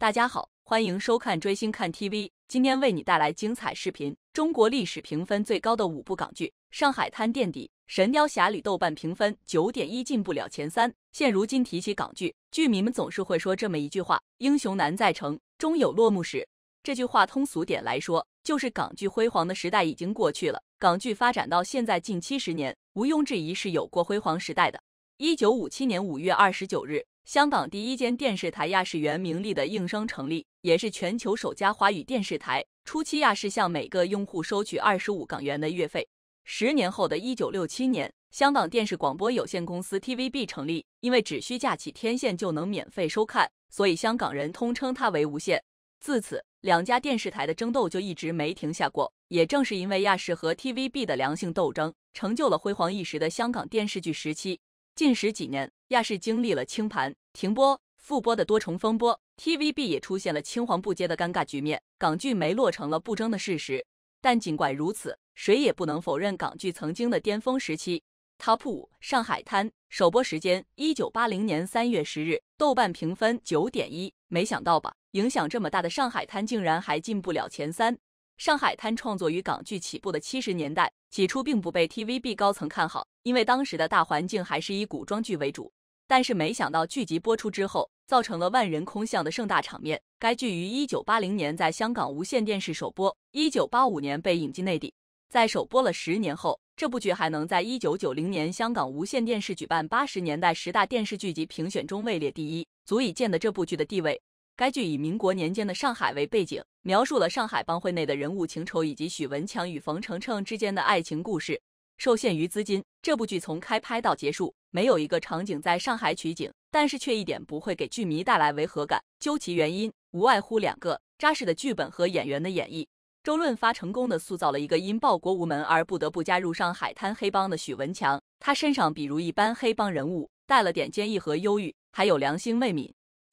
大家好，欢迎收看追星看 TV，今天为你带来精彩视频：中国历史评分最高的五部港剧，上海滩垫底，《神雕侠侣》豆瓣评分九点一进不了前三。现如今提起港剧，剧迷们总是会说这么一句话：“英雄难再成，终有落幕时。”这句话通俗点来说，就是港剧辉煌的时代已经过去了。港剧发展到现在近七十年，毋庸置疑是有过辉煌时代的。一九五七年五月二十九日。香港第一间电视台亚视原名丽的应声成立，也是全球首家华语电视台。初期亚视向每个用户收取二十五港元的月费。十年后的一九六七年，香港电视广播有限公司 TVB 成立。因为只需架起天线就能免费收看，所以香港人通称它为无线。自此，两家电视台的争斗就一直没停下过。也正是因为亚视和 TVB 的良性斗争，成就了辉煌一时的香港电视剧时期。近十几年。亚视经历了清盘、停播、复播的多重风波，TVB 也出现了青黄不接的尴尬局面，港剧没落成了不争的事实。但尽管如此，谁也不能否认港剧曾经的巅峰时期，《Top 五》《上海滩》首播时间一九八零年三月十日，豆瓣评分九点一。没想到吧，影响这么大的《上海滩》竟然还进不了前三。《上海滩》创作于港剧起步的七十年代，起初并不被 TVB 高层看好，因为当时的大环境还是以古装剧为主。但是没想到，剧集播出之后，造成了万人空巷的盛大场面。该剧于一九八零年在香港无线电视首播，一九八五年被引进内地。在首播了十年后，这部剧还能在一九九零年香港无线电视举办八十年代十大电视剧集评选中位列第一，足以见得这部剧的地位。该剧以民国年间的上海为背景，描述了上海帮会内的人物情仇以及许文强与冯程程之间的爱情故事。受限于资金，这部剧从开拍到结束，没有一个场景在上海取景，但是却一点不会给剧迷带来违和感。究其原因，无外乎两个：扎实的剧本和演员的演绎。周润发成功的塑造了一个因报国无门而不得不加入上海滩黑帮的许文强，他身上比如一般黑帮人物带了点坚毅和忧郁，还有良心未泯。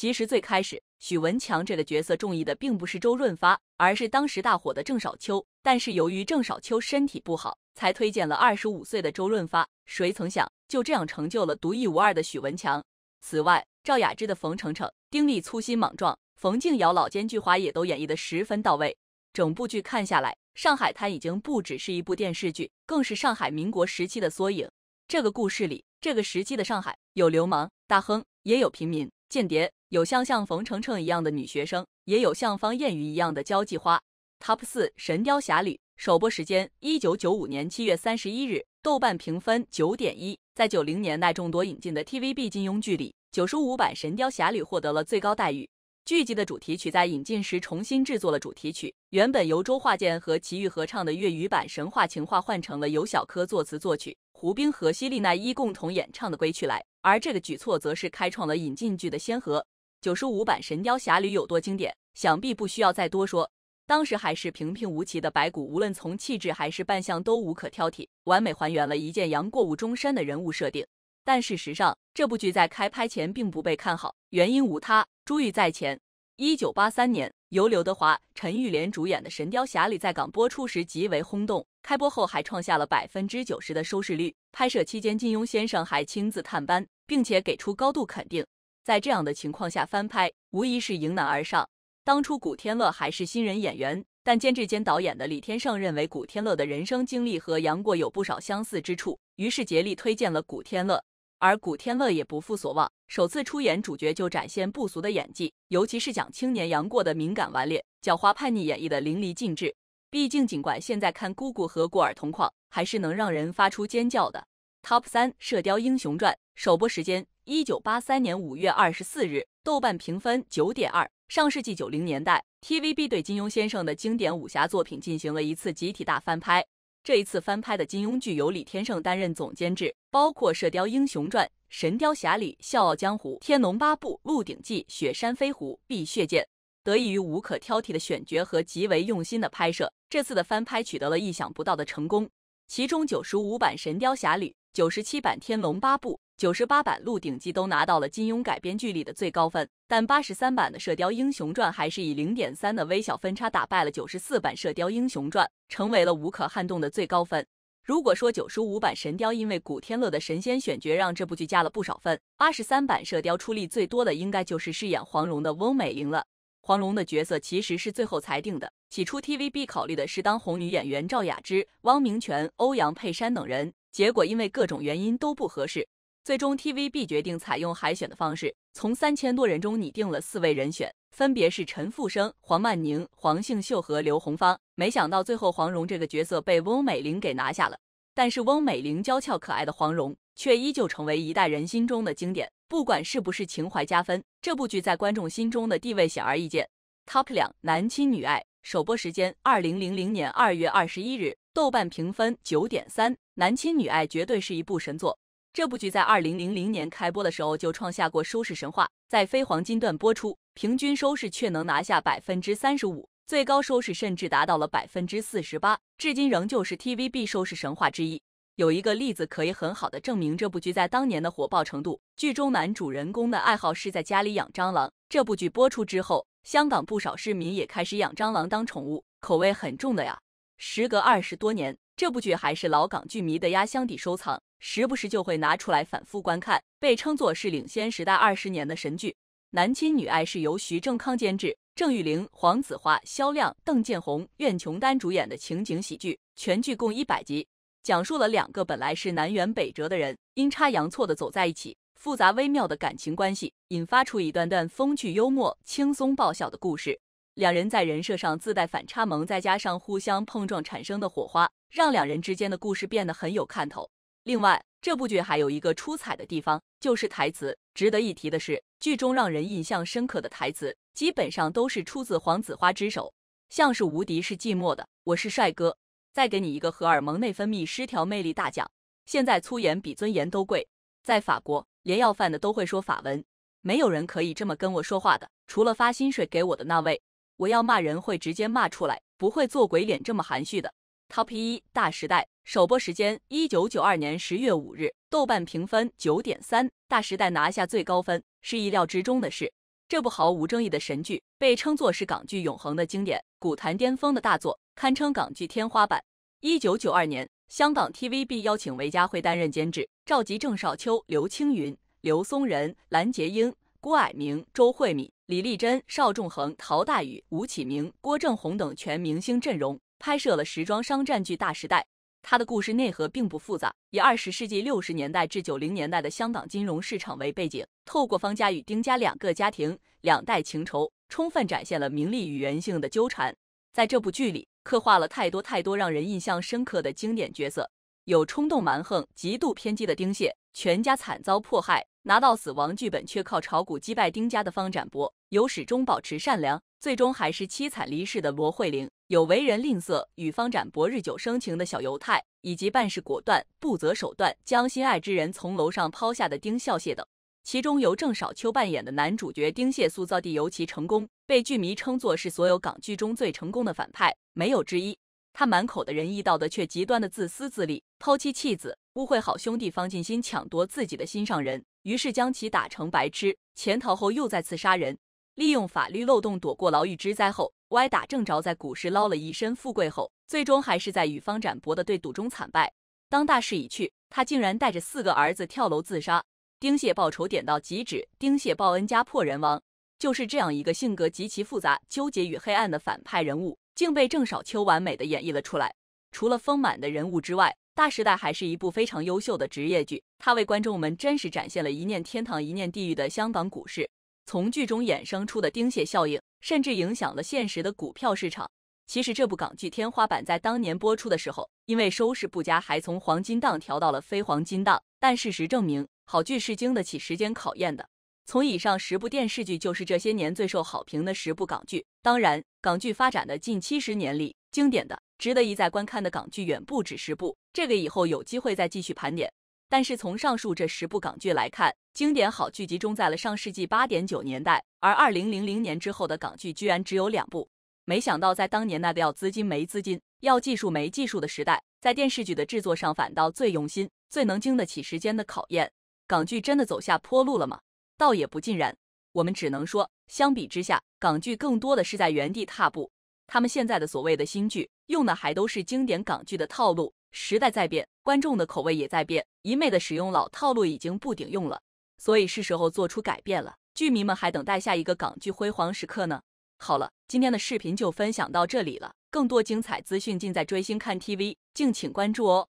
其实最开始，许文强这个角色中意的并不是周润发，而是当时大火的郑少秋。但是由于郑少秋身体不好，才推荐了二十五岁的周润发。谁曾想，就这样成就了独一无二的许文强。此外，赵雅芝的冯程程、丁力粗心莽撞，冯静尧老奸巨猾，也都演绎得十分到位。整部剧看下来，《上海滩》已经不只是一部电视剧，更是上海民国时期的缩影。这个故事里，这个时期的上海有流氓、大亨，也有平民、间谍。有像像冯程程一样的女学生，也有像方艳瑜一样的交际花。Top 四《神雕侠侣》首播时间：一九九五年七月三十一日，豆瓣评分九点一。在九零年代众多引进的 TVB 金庸剧里，九十五版《神雕侠侣》获得了最高待遇。剧集的主题曲在引进时重新制作了主题曲，原本由周华健和齐豫合唱的粤语版《神话情话》换成了由小柯作词作曲，胡兵和西丽奈伊共同演唱的《归去来》，而这个举措则是开创了引进剧的先河。九十五版《神雕侠侣》有多经典，想必不需要再多说。当时还是平平无奇的白骨，无论从气质还是扮相都无可挑剔，完美还原了一剑杨过误终身的人物设定。但事实上，这部剧在开拍前并不被看好，原因无他，朱玉在前。一九八三年，由刘德华、陈玉莲主演的《神雕侠侣》在港播出时极为轰动，开播后还创下了百分之九十的收视率。拍摄期间，金庸先生还亲自探班，并且给出高度肯定。在这样的情况下翻拍，无疑是迎难而上。当初古天乐还是新人演员，但监制兼导演的李天胜认为古天乐的人生经历和杨过有不少相似之处，于是竭力推荐了古天乐。而古天乐也不负所望，首次出演主角就展现不俗的演技，尤其是讲青年杨过的敏感、顽劣、狡猾、叛逆，演绎的淋漓尽致。毕竟，尽管现在看姑姑和过儿同框，还是能让人发出尖叫的。Top 三，《射雕英雄传》首播时间。一九八三年五月二十四日，豆瓣评分九点二。上世纪九零年代，TVB 对金庸先生的经典武侠作品进行了一次集体大翻拍。这一次翻拍的金庸剧由李天胜担任总监制，包括《射雕英雄传》《神雕侠侣》《笑傲江湖》《天龙八部》《鹿鼎记》《雪山飞狐》《碧血剑》。得益于无可挑剔的选角和极为用心的拍摄，这次的翻拍取得了意想不到的成功。其中九十五版《神雕侠侣》。九十七版《天龙八部》、九十八版《鹿鼎记》都拿到了金庸改编剧里的最高分，但八十三版的《射雕英雄传》还是以零点三的微小分差打败了九十四版《射雕英雄传》，成为了无可撼动的最高分。如果说九十五版《神雕》因为古天乐的神仙选角让这部剧加了不少分，八十三版《射雕》出力最多的应该就是饰演黄蓉的翁美玲了。黄蓉的角色其实是最后裁定的，起初 TVB 考虑的是当红女演员赵雅芝、汪明荃、欧阳佩珊等人。结果因为各种原因都不合适，最终 TVB 决定采用海选的方式，从三千多人中拟定了四位人选，分别是陈复生、黄曼宁、黄杏秀和刘红芳。没想到最后黄蓉这个角色被翁美玲给拿下了，但是翁美玲娇俏可爱的黄蓉却依旧成为一代人心中的经典。不管是不是情怀加分，这部剧在观众心中的地位显而易见。Top 两男亲女爱。首播时间：二零零零年二月二十一日。豆瓣评分九点三。男亲女爱绝对是一部神作。这部剧在二零零零年开播的时候就创下过收视神话，在非黄金段播出，平均收视却能拿下百分之三十五，最高收视甚至达到了百分之四十八，至今仍旧是 TVB 收视神话之一。有一个例子可以很好的证明这部剧在当年的火爆程度。剧中男主人公的爱好是在家里养蟑螂。这部剧播出之后，香港不少市民也开始养蟑螂当宠物，口味很重的呀。时隔二十多年，这部剧还是老港剧迷的压箱底收藏，时不时就会拿出来反复观看，被称作是领先时代二十年的神剧。《男亲女爱》是由徐正康监制，郑裕玲、黄子华、肖亮、邓建宏、苑琼丹主演的情景喜剧，全剧共一百集。讲述了两个本来是南辕北辙的人，阴差阳错的走在一起，复杂微妙的感情关系，引发出一段段风趣幽默、轻松爆笑的故事。两人在人设上自带反差萌，再加上互相碰撞产生的火花，让两人之间的故事变得很有看头。另外，这部剧还有一个出彩的地方，就是台词。值得一提的是，剧中让人印象深刻的台词，基本上都是出自黄子华之手，像是“无敌是寂寞的，我是帅哥。”再给你一个荷尔蒙内分泌失调魅力大奖。现在粗言比尊严都贵，在法国连要饭的都会说法文，没有人可以这么跟我说话的，除了发薪水给我的那位。我要骂人会直接骂出来，不会做鬼脸这么含蓄的。Top 一大时代首播时间一九九二年十月五日，豆瓣评分九点三，大时代拿下最高分是意料之中的事。这部毫无争议的神剧被称作是港剧永恒的经典，古坛巅峰的大作。堪称港剧天花板。一九九二年，香港 TVB 邀请韦家辉担任监制，召集郑少秋、刘青云、刘松仁、蓝洁瑛、郭蔼明、周慧敏、李丽珍、邵仲恒、陶大宇、吴启明、郭正宏等全明星阵容，拍摄了时装商战剧《大时代》。他的故事内核并不复杂，以二十世纪六十年代至九零年代的香港金融市场为背景，透过方家与丁家两个家庭两代情仇，充分展现了名利与人性的纠缠。在这部剧里。刻画了太多太多让人印象深刻的经典角色，有冲动蛮横、极度偏激的丁蟹，全家惨遭迫害，拿到死亡剧本却靠炒股击败丁家的方展博；有始终保持善良，最终还是凄惨离世的罗慧玲；有为人吝啬，与方展博日久生情的小犹太；以及办事果断、不择手段将心爱之人从楼上抛下的丁孝谢等。其中由郑少秋扮演的男主角丁蟹塑造地尤其成功，被剧迷称作是所有港剧中最成功的反派，没有之一。他满口的仁义道德，却极端的自私自利，抛妻弃子，误会好兄弟方进新抢夺自己的心上人，于是将其打成白痴，潜逃后又再次杀人，利用法律漏洞躲过牢狱之灾后，歪打正着在股市捞了一身富贵后，最终还是在与方展博的对赌中惨败。当大势已去，他竟然带着四个儿子跳楼自杀。丁蟹报仇点到即止，丁蟹报恩家破人亡，就是这样一个性格极其复杂、纠结与黑暗的反派人物，竟被郑少秋完美的演绎了出来。除了丰满的人物之外，《大时代》还是一部非常优秀的职业剧，它为观众们真实展现了一念天堂一念地狱的香港股市。从剧中衍生出的丁蟹效应，甚至影响了现实的股票市场。其实这部港剧天花板在当年播出的时候，因为收视不佳，还从黄金档调到了非黄金档。但事实证明，好剧是经得起时间考验的。从以上十部电视剧，就是这些年最受好评的十部港剧。当然，港剧发展的近七十年里，经典的、值得一再观看的港剧远不止十部。这个以后有机会再继续盘点。但是从上述这十部港剧来看，经典好剧集中在了上世纪八点九年代，而二零零零年之后的港剧居然只有两部。没想到，在当年那个要资金没资金、要技术没技术的时代，在电视剧的制作上反倒最用心、最能经得起时间的考验。港剧真的走下坡路了吗？倒也不尽然，我们只能说，相比之下，港剧更多的是在原地踏步。他们现在的所谓的新剧，用的还都是经典港剧的套路。时代在变，观众的口味也在变，一味的使用老套路已经不顶用了，所以是时候做出改变了。剧迷们还等待下一个港剧辉煌时刻呢。好了，今天的视频就分享到这里了，更多精彩资讯尽在追星看 TV，敬请关注哦。